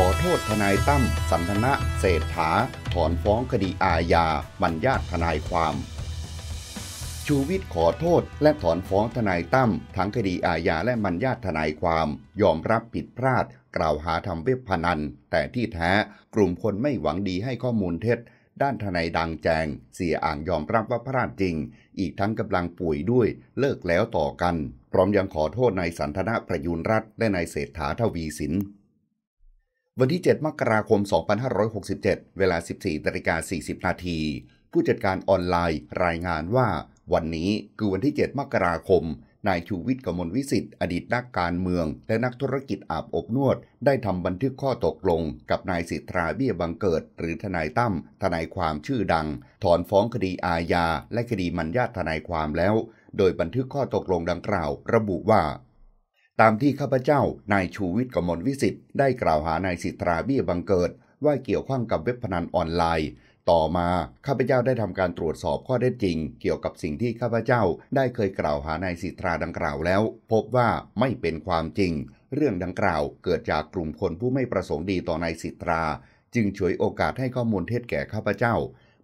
ขอโทษทนายตั้มสันทนะ เศรษฐา ถอนฟ้องคดีอาญาบัญญาติทนายความ ชูวิทย์ขอโทษและถอนฟ้องทนายตั้มทั้งคดีอาญาและบัญญาติทนายความ ยอมรับผิดพลาดกล่าวหาทำเว็บพนัน แต่ที่แท้กลุ่มคนไม่หวังดีให้ข้อมูลเท็จ ด้านทนายดังแจง เสียอ่างยอมรับว่าพลาดจริง อีกทั้งกำลังป่วยด้วยเลิกแล้วต่อกัน พร้อมยังขอโทษนายสันทนะประยุรรัตและนายเศรษฐาทวีสินวันที่ 7 มกราคม 2567 เวลา 14 นาฬิกา40 นาที ผู้จัดการออนไลน์ รายงานว่า วันนี้คือวันที่ 7 มกราคม นายชูวิทย์กมลวิสิทธิ์อดีตนักการเมือง และนักธุรกิจอาบอบนวด ได้ทำบันทึกข้อตกลง กับนายสิทธาเบี้ยบังเกิด หรือทนายตั้มทนายความชื่อดัง ถอนฟ้องคดีอาญา และคดีมัญญาตทนายความแล้ว โดยบันทึกข้อตกลงดังกล่าว ระบุว่าตามที่ข้าพเจ้านายชูวิทย์กมลวิสิทธ์ได้กล่าวหานายสิทธาเบี้ยบังเกิด ว่าเกี่ยวข้องกับเว็บพนันออนไลน์ ต่อมาข้าพเจ้าได้ทำการตรวจสอบข้อเท็จจริง เกี่ยวกับสิ่งที่ข้าพเจ้าได้เคยกล่าวหานายสิทธาดังกล่าวแล้ว พบว่าไม่เป็นความจริง เรื่องดังกล่าวเกิดจากกลุ่มคนผู้ไม่ประสงค์ดีต่อนายสิทธาจึงฉวยโอกาสให้ข้อมูลเท็จแก่ข้าพเจ้า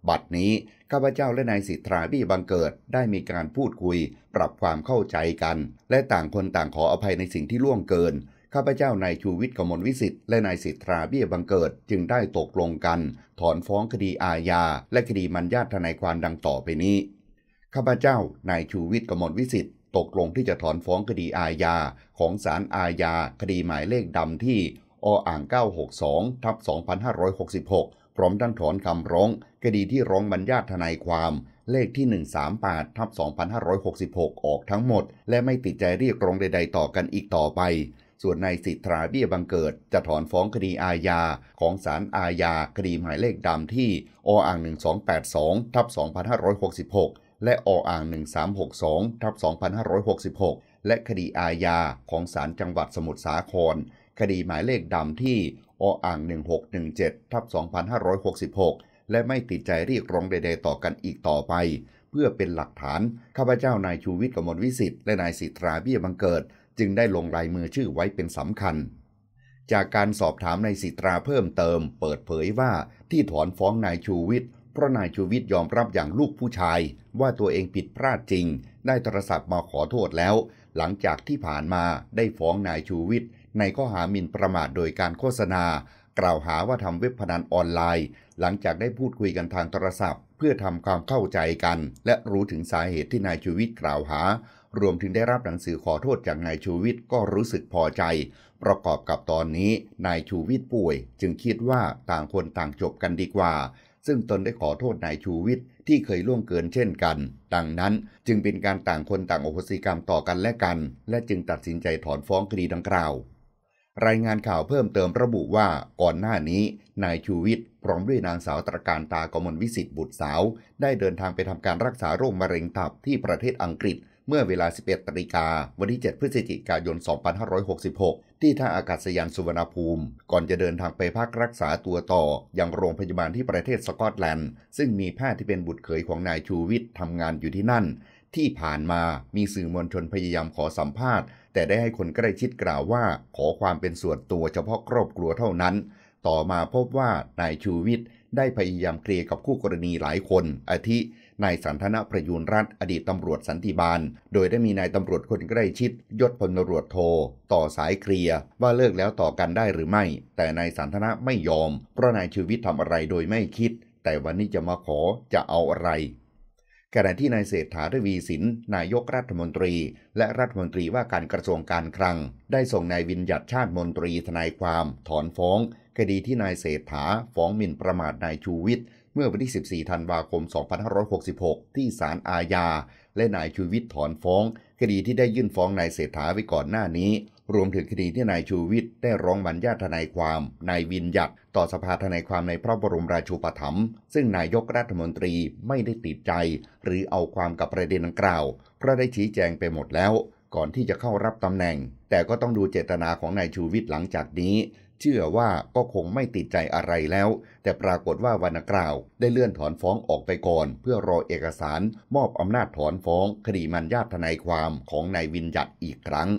บัดนี้ข้าพเจ้าและนายสิทธาบี้บังเกิดได้มีการพูดคุย ปรับความเข้าใจกันและต่างคนต่างขออภัยในสิ่งที่ล่วงเกิน ข้าพเจ้านายชูวิทย์กมลวิสิทธิ์และนายสิทธาบี้บังเกิดจึงได้ตกลงกันถอนฟ้องคดีอาญา และคดีมัญญาทนายความดังต่อไปนี้ข้าพเจ้านายชูวิทย์กมลวิสิทธิ์ตกลงที่จะถอนฟ้องคดีอาญา ของศาลอาญาคดีหมายเลขดำที่ออ่าง962ทับ2566พร้อมทั้งถอนคำร้องคดีที่ร้องบรรยาทนายความ เลขที่ 138ทับ2566ออกทั้งหมด และไม่ติดใจเรียกร้องใด ๆ ต่อกันอีกต่อไป ส่วนนายสิทธาเบี้ยบังเกิด จะถอนฟ้องคดีอาญาของศาลอาญาคดีหมายเลขดำที่ออ่าง1282ทับ2566 และออ่าง1362ทับ2566 และคดีอาญาของศาลจังหวัดสมุทรสาคร คดีหมายเลขดำที่ออ่าง1617ทับ2566 และไม่ติดใจเรียกร้องใดๆต่อกันอีกต่อไป เพื่อเป็นหลักฐาน ข้าพเจ้า นายชูวิทย์กมลวิสิทธิ์และนายสิทราเบี้ยบังเกิด จึงได้ลงลายมือชื่อไว้เป็นสำคัญ จากการสอบถามนายสิตราเพิ่มเติม เปิดเผยว่าที่ถอนฟ้องนายชูวิทย์เพราะนายชูวิทย์ยอมรับอย่างลูกผู้ชาย ว่าตัวเองผิดพลาดจริง ได้โทรศัพท์มาขอโทษแล้ว หลังจากที่ผ่านมาได้ฟ้องนายชูวิทย์ในข้อหาหมิ่นประมาทโดยการโฆษณา กล่าวหาว่าทำเว็บพนันออนไลน์ หลังจากได้พูดคุยกันทางโทรศัพท์ เพื่อทำความเข้าใจกัน และรู้ถึงสาเหตุที่นายชูวิทย์กล่าวหา รวมถึงได้รับหนังสือขอโทษจากนายชูวิทย์ก็รู้สึกพอใจ ประกอบกับตอนนี้นายชูวิทย์ป่วย จึงคิดว่าต่างคนต่างจบกันดีกว่า ซึ่งตนได้ขอโทษนายชูวิทย์ที่เคยล่วงเกินเช่นกัน ดังนั้นจึงเป็นการต่างคนต่างโอโหสิกรรมต่อกันและกัน และจึงตัดสินใจถอนฟ้องคดีดังกล่าวรายงานข่าวเพิ่มเติมระบุว่าก่อนหน้านี้นายชูวิทย์พร้อมด้วยนางสาวตรการตากมลวิสิทธิ์บุตรสาว ได้เดินทางไปทำการรักษาโรคมะเร็งตับที่ประเทศอังกฤษ เมื่อเวลา 11นาฬิกา วันที่ 7 พฤศจิกายน 2566 ที่ท่าอากาศยานสุวรรณภูมิ ก่อนจะเดินทางไปพักรักษาตัวต่อ อยังโรงพยาบาลที่ประเทศสกอตแลนด์ ซึ่งมีแพทย์ที่เป็นบุตรเขยของนายชูวิทย์ทำงานอยู่ที่นั่นที่ผ่านมามีสื่อมวลชนพยายามขอสัมภาษณ์ แต่ได้ให้คนใกล้ชิดกล่าวว่า ขอความเป็นส่วนตัวเฉพาะครอบครัวเท่านั้น ต่อมาพบว่า นายชูวิทย์ ได้พยายามเคลียร์กับคู่กรณีหลายคน อาทิ นายสันทนประยูรรัฐอดีตตำรวจสันติบาล โดยได้มีนายตำรวจคนใกล้ชิดยศพลตำรวจโท ต่อสายเคลียร์ว่าเลิกแล้วต่อกันได้หรือไม่ แต่นายสันทนะไม่ยอม เพราะนายชูวิทย์ทำอะไรโดยไม่คิด แต่วันนี้จะมาขอจะเอาอะไรขณะที่นายเศรษฐาทวีสิน นายกรัฐมนตรีและรัฐมนตรีว่าการกระทรวงการคลัง ได้ส่งนายวินยัตชาติมนตรีทนายความ ถอนฟ้องคดีที่นายเศรษฐา ฟ้องหมิ่นประมาทนายชูวิทย์เมื่อวันที่14ธันวาคม 2566 ที่ศาลอาญา และนายชูวิทย์ถอนฟ้องคดีที่ได้ยื่นฟ้องนายเศรษฐาไว้ก่อนหน้านี้รวมถึงคดีที่นายชูวิทย์ได้ร้องบรรยาทนายความ นายวินยัดต่อสภาทนายความในพระบรมราชูปถัมภ์ ซึ่งนายกรัฐมนตรีไม่ได้ติดใจ หรือเอาความกับประเด็นดังกล่าว เพราะได้ชี้แจงไปหมดแล้วก่อนที่จะเข้ารับตำแหน่ง แต่ก็ต้องดูเจตนาของนายชูวิทย์หลังจากนี้ เชื่อว่าก็คงไม่ติดใจอะไรแล้ว แต่ปรากฏว่าวันกล่าวได้เลื่อนถอนฟ้องออกไปก่อน เพื่อรอเอกสารมอบอำนาจถอนฟ้องคดีมันญาติทนายความของนายวินยัดอีกครั้ง